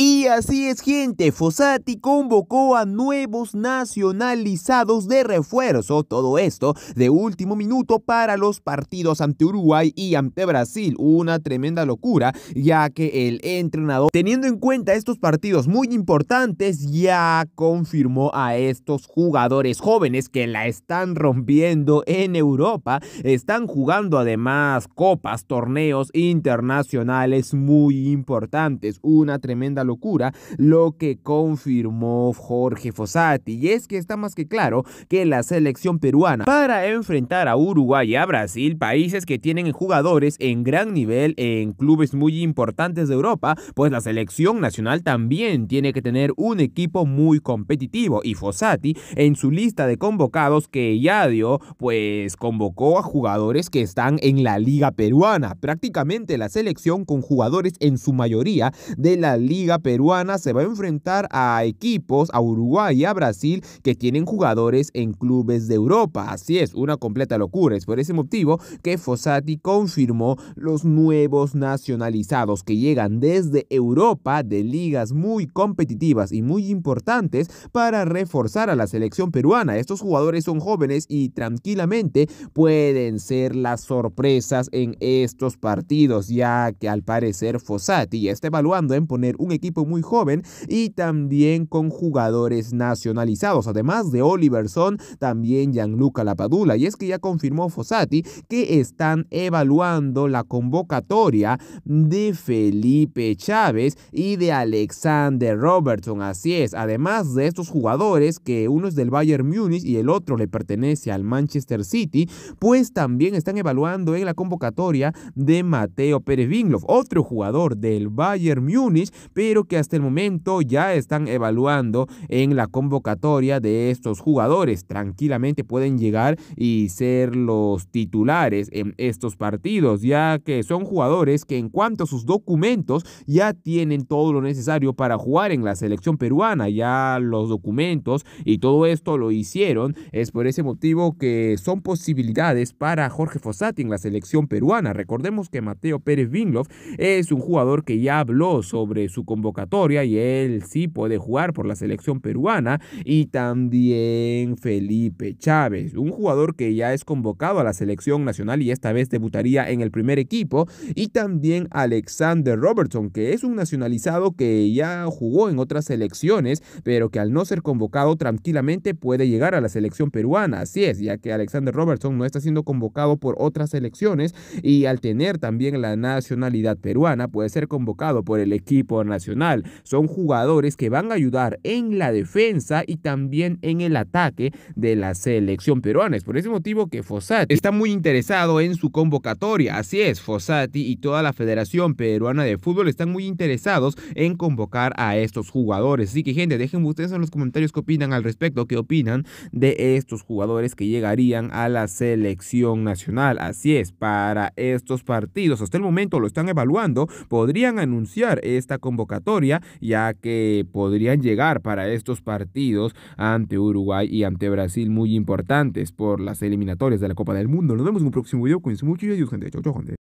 E así es gente, Fossati convocó a nuevos nacionalizados de refuerzo, todo esto de último minuto para los partidos ante Uruguay y ante Brasil, una tremenda locura ya que el entrenador, teniendo en cuenta estos partidos muy importantes, ya confirmó a estos jugadores jóvenes que la están rompiendo en Europa, están jugando además copas, torneos internacionales muy importantes, una tremenda locura lo que confirmó Jorge Fossati. Y es que está más que claro que la selección peruana para enfrentar a Uruguay y a Brasil, países que tienen jugadores en gran nivel en clubes muy importantes de Europa, pues la selección nacional también tiene que tener un equipo muy competitivo y Fossati en su lista de convocados que ya dio, pues convocó a jugadores que están en la liga peruana, prácticamente la selección con jugadores en su mayoría de la liga peruana peruana se va a enfrentar a equipos, a Uruguay y a Brasil que tienen jugadores en clubes de Europa. Así es, una completa locura. Es por ese motivo que Fossati confirmó los nuevos nacionalizados que llegan desde Europa de ligas muy competitivas y muy importantes para reforzar a la selección peruana. Estos jugadores son jóvenes y tranquilamente pueden ser las sorpresas en estos partidos, ya que al parecer Fossati está evaluando en poner un equipo muy joven y también con jugadores nacionalizados. Además de Oliver Son, también Gianluca Lapadula. Y es que ya confirmó Fossati que están evaluando la convocatoria de Felipe Chávez y de Alexander Robertson. Así es, además de estos jugadores, que uno es del Bayern Múnich y el otro le pertenece al Manchester City, pues también están evaluando en la convocatoria de Mateo Pérez otro jugador del Bayern Múnich, pero que hasta el momento ya están evaluando en la convocatoria de estos jugadores. Tranquilamente pueden llegar y ser los titulares en estos partidos, ya que son jugadores que en cuanto a sus documentos ya tienen todo lo necesario para jugar en la selección peruana, ya los documentos y todo esto lo hicieron. Es por ese motivo que son posibilidades para Jorge Fossati en la selección peruana. Recordemos que Mateo Pérez Vingloff es un jugador que ya habló sobre su convocatoria y él sí puede jugar por la selección peruana. Y también Felipe Chávez, un jugador que ya es convocado a la selección nacional y esta vez debutaría en el primer equipo. Y también Alexander Robertson, que es un nacionalizado que ya jugó en otras selecciones, pero que al no ser convocado tranquilamente puede llegar a la selección peruana. Así es, ya que Alexander Robertson no está siendo convocado por otras selecciones y al tener también la nacionalidad peruana puede ser convocado por el equipo nacional. Son jugadores que van a ayudar en la defensa y también en el ataque de la selección peruana. Es por ese motivo que Fossati está muy interesado en su convocatoria. Así es, Fossati y toda la Federación Peruana de Fútbol están muy interesados en convocar a estos jugadores. Así que gente, déjenme ustedes en los comentarios qué opinan al respecto, qué opinan de estos jugadores que llegarían a la selección nacional. Así es, para estos partidos, hasta el momento lo están evaluando, podrían anunciar esta convocatoria ya que podrían llegar para estos partidos ante Uruguay y ante Brasil muy importantes por las eliminatorias de la Copa del Mundo. Nos vemos en un próximo video. Cuídense mucho y adiós, gente. Chau, chau, gente.